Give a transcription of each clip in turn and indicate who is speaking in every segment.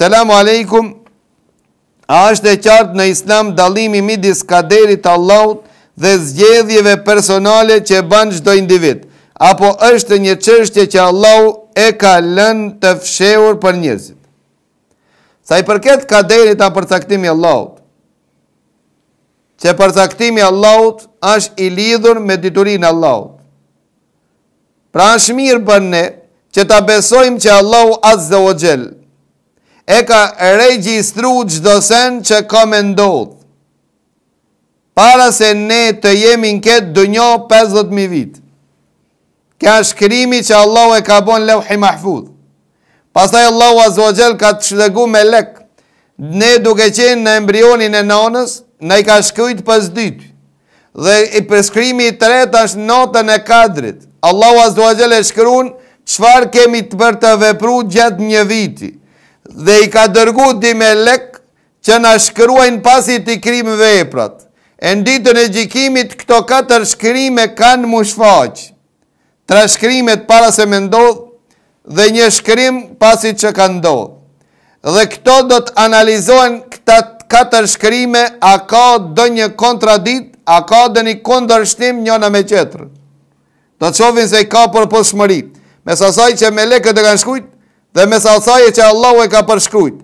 Speaker 1: Selamu Aleikum, A është e qartë në Islam dallimi midis kaderit të Allahut dhe zgjedhjeve personale që e bën çdo individ? Apo është një çështje që Allahu e ka lënë të fshehur për njerëzit? Sa i përket kaderit a përcaktimi Allahut, që përcaktimi Allahut është i lidhur me diturin Allahut. Pra është mirë për ne që ta besojmë që Allahu Azza wa Jall e ka regjistru gjdo sen që komendot. Para se ne të jemi në ketë dënjo 50.000 vitë. Kja shkrimi që Allah e ka bon levhi mahfud. Pasaj Allah a zogjel ka të shlegu me lek. Ne duke qenë në embrionin e nanës, ne i ka shkujt pës dytë. Dhe i përskrimi i tret është notën e kadrit. Allah a zogjel e shkrun, qëfar kemi të për të vepru gjatë një vitit dhe i ka dërgu di me lek që në shkruajnë pasit i krim veprat. E ditën e gjikimit këto katër shkrimet kanë më shfaqë. Tra shkrimet para se me ndodhë dhe një shkrim pasit që kanë ndodhë. Dhe këto do të analizohen këta katër shkrime a ka do një kontradit, a ka do një kondërshtim njona me qetërë. Do të qovin se i ka për për shmëri. Me sasaj që me leket e kanë shkujtë, dhe mes asaje që Allahu e ka përshkrujt,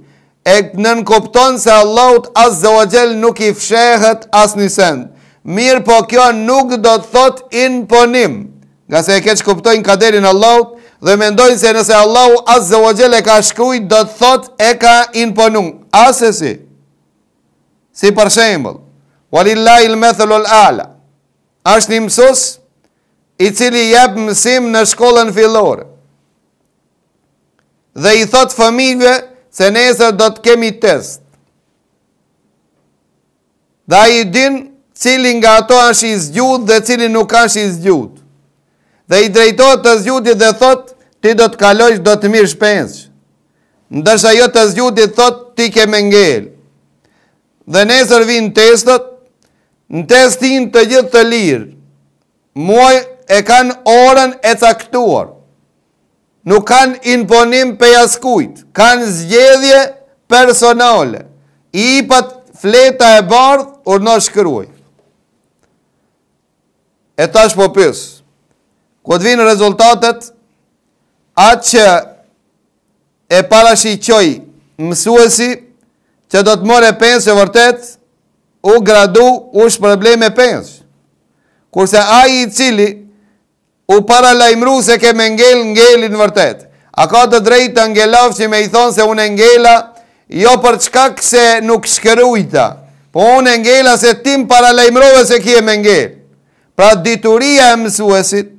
Speaker 1: e nën kupton se Allahut asë wa Jall nuk i fshehet asë një send. Mirë po kjo nuk do të thot imponim, nga se e keq kuptojnë kaderin Allahut dhe mendojnë se nëse Allahu asë dhe o e ka shkrujt, do të thot e ka imponum, asë si. Si për shembol, walillah il methullu ala, ashtë një mësus i cili jep mësim në shkollën fillore, dhe i thot familjëve se nesër do të kemi test. Dhe i din cili nga ato është i zgjut dhe cili nuk është i zgjut. Dhe i drejtohet të zgjuti dhe thot, ti do të kalojsh, do të mirë shpensh. Ndësha jo të zgjuti thot, ti ke me ngel. Dhe nesër vinë testot, në testin të gjithë të lirë, muaj e kanë orën e caktuar nuk kanë imponim për jaskujt, kanë zgjedhje personale, i pat fleta e bardh, ur në shkëruaj. E ta shpo pës, ku të vinë rezultatet, atë që e para shi qoj mësuesi, që do të more pensë e vërtet, u gradu ush probleme pensë. Kurse aji i cili, u para lajmru se ke me ngel ngelin vërtet. A ka të drejtë të ngelav që me i thonë se unë ngela, jo për çka këse nuk shkërujta, po unë ngela se tim para lajmruve se kje me ngel. Pra dituria e mësuesit,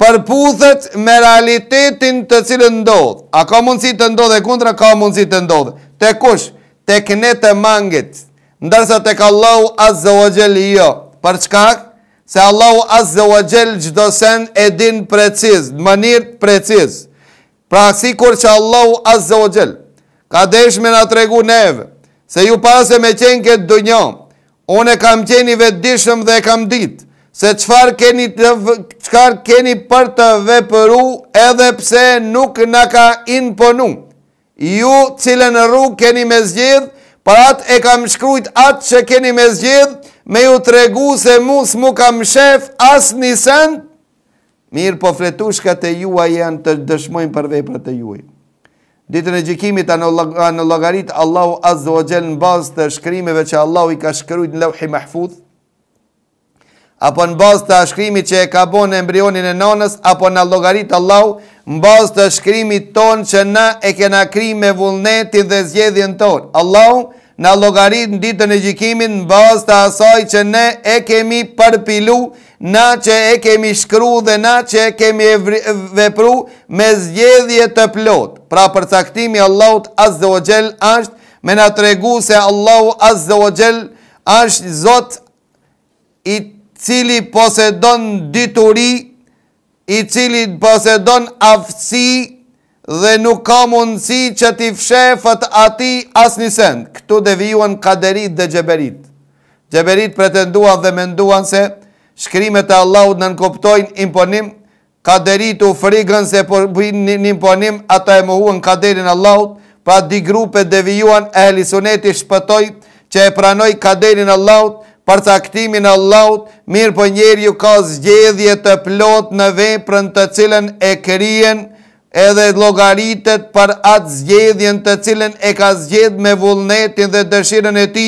Speaker 1: për puthet me realitetin të cilë ndodhë. A ka mundësi të ndodhë e kundra, ka mundësi të ndodhë. Te kush, te kënetë të mangit, ndërsa te ka lau azë o jo, për çkak, se Allahu azze o gjelë gjdo sen e din preciz, në mënirë preciz. Pra si kur që Allahu azze o gjelë, ka deshme nga tregu neve, se ju pasë me qenë këtë dënjo, une kam qeni vetëdishëm dhe kam ditë, se qëfar keni, qfar keni për të vepëru edhe pse nuk në ka inëponu. Ju cilën rrugë keni me zgjedhë, për atë e kam shkrujt atë që keni me zgjedhë, me ju të regu se mus mu kam shef as një sen, mirë po fletushka të jua janë të dëshmojnë për vej për të juaj. Ditën e gjikimit anë logarit, Allahu azdo o gjelë në bazë të shkrimeve që Allahu i ka shkryt në lauhi mahfudh, apo në bazë të shkrimit që e ka bo në embrionin e nanës, apo në logarit Allahu, në bazë të shkrimit ton që na e kena kri me vullnetin dhe zjedhjen ton. Allahu, në logaritë në ditën e gjikimin në bazë të asaj që ne e kemi përpilu, na që e kemi shkru dhe na që e kemi vepru me zgjedhje të plot. Pra përcaktimi Allahut Azogjel është me na tregu se Allahut Azogjel është zot i cili posedon dituri, i cili posedon afsi, dhe nuk ka mundësi që t'i fshefët ati as një send. Këtu dhe vijuan kaderit dhe gjeberit. Gjeberit pretenduan dhe menduan se shkrimet e Allahut nënkoptojnë imponim, kaderit u frigën se për po bëjnë një imponim, ata e muhuën kaderin Allahut, pra di grupe dhe vijuan e helisoneti shpëtoj që e pranoj kaderin Allahut, për e Allahut, mirë për po njerë ju ka zgjedhje të plot në vejnë për në të cilën e kërien edhe logaritet për atë zgjedhjen të cilin e ka zgjedh me vullnetin dhe dëshiren e ti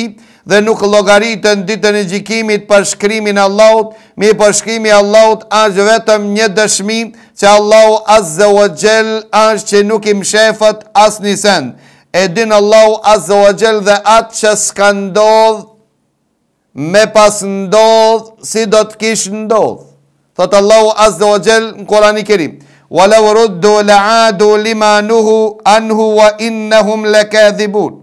Speaker 1: dhe nuk logaritet në ditën e gjikimit për shkrimin Allahut, mi për po shkrimi Allahut ashtë vetëm një dëshmi që Allahut asë dhe o gjell ashtë që nuk im shefët asë një sen. E din Allahut asë zë o gjell dhe atë që s'ka ndodh me pas ndodh si do të kish ndodh. Thotë Allahut asë dhe o gjell në kurani kirim. ولو ردوا لعادوا لما نهوا عنه وانهم لكاذبون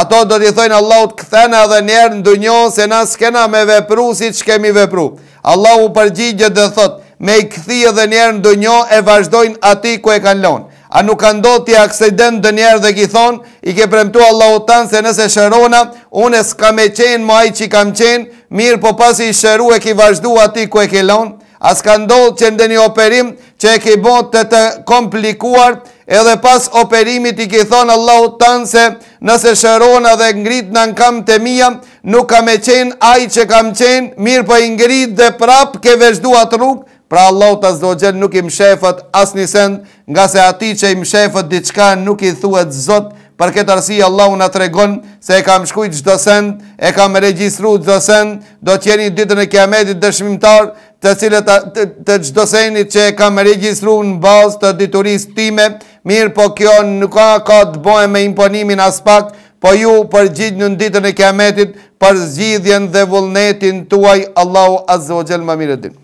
Speaker 1: ato do t'i thojnë Allahut kthena edhe një herë në dunjë se na s'kena me vepru siç kemi vepru Allahu përgjigje dhe thot me i kthi edhe një herë në dunjë e vazhdojnë aty ku e kanë lënë a nuk ka ndodhur ti aksident ndonjëherë dhe i thon i ke premtuar Allahut tan se nëse shërona unë s'kam e qenë më ai që kam qenë mirë po pasi i shëruë ki vazhdu atij ku e ke lënë as ka ndohë që ndë një operim që e ki bot të të komplikuar, edhe pas operimit i ki thonë Allahu tanë se nëse shërona dhe ngrit në në kam të mija, nuk kam e qenë aj që kam qenë, mirë për po ngrit dhe prapë ke vëzhdu atë rrugë, pra Allahu të gjenë nuk i mshefët as një send, nga se ati që i mshefët diçka nuk i thuet zotë, Për këtë arsye Allahu na tregon se e kam shkujt çdo send, e kam regjistruar çdo send, do të jeni ditën e Kiametit dëshmitar të cilët të gjdo senit që e kam registru në bazë të dituris time, mirë po kjo nuk ka të bojë me imponimin as pak, po ju për gjithë në nditën e kiametit, për zgjidhjen dhe vullnetin tuaj, Allahu Azzevogel më mire dinë.